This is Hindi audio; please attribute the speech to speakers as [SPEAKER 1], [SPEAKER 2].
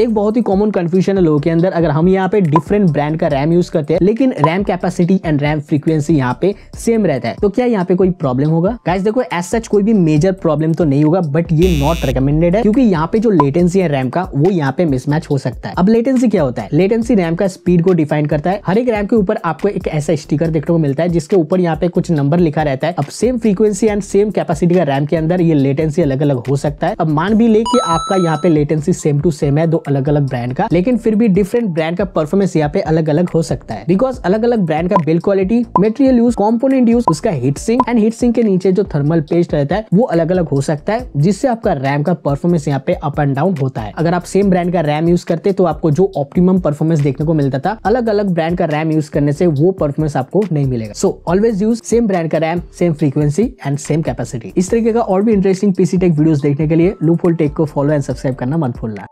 [SPEAKER 1] एक बहुत ही कॉमन कंफ्यूजन है लोगों के अंदर अगर हम यहाँ पे डिफरेंट ब्रांड का रैम यूज करते हैं लेकिन RAM capacity and RAM frequency यहाँ पे सेम रहता है तो क्या यहाँ पे कोई प्रॉब्लम होगा गाइस देखो एज सच कोई भी मेजर प्रॉब्लम तो नहीं होगा बट ये नॉट रिकमेंडेड है क्योंकि यहाँ पे जो लेटेंसी है रैम का वो यहाँ पे मिसमैच हो सकता है अब लेटेंसी क्या होता है लेटेंसी रैम का स्पीड को डिफाइन करता है हर एक रैम के ऊपर आपको एक ऐसा स्टिकर देखने को मिलता है जिसके ऊपर यहाँ पे कुछ नंबर लिखा रहता है अब same frequency and same capacity का रैम के अंदर ये लेटेंसी अलग अलग हो सकता है अब मान भी ले कि आपका यहाँ पे लेटेंसी सेम टू सेम है दो अलग अलग ब्रांड का लेकिन फिर भी डिफरेंट ब्रांड का परफॉर्मेंस यहाँ पे अलग अलग हो सकता है बिकॉज अलग अलग ब्रांड का build quality material use component use उसका heat sink and heat sink के नीचे जो थर्मल पेस्ट रहता है वो अलग अलग हो सकता है जिससे आपका रैम का परफॉर्मेंस यहाँ पे अप एंड डाउन होता है अगर आप सेम ब्रांड का रैम यूज करते तो आपको जो ऑप्टिमम परफॉर्मेंस देखने को मिलता था अलग अलग ब्रांड का रैम यूज करने से वो परफॉर्मेंस आपको नहीं मिलेगा so always use same brand का RAM same frequency and same capacity इस तरीके का और भी इंटरेस्टिंग पीसी टेक वीडियोस देखने के लिए लूपोल टेक को फॉलो एंड सब्सक्राइब करना मत भूलना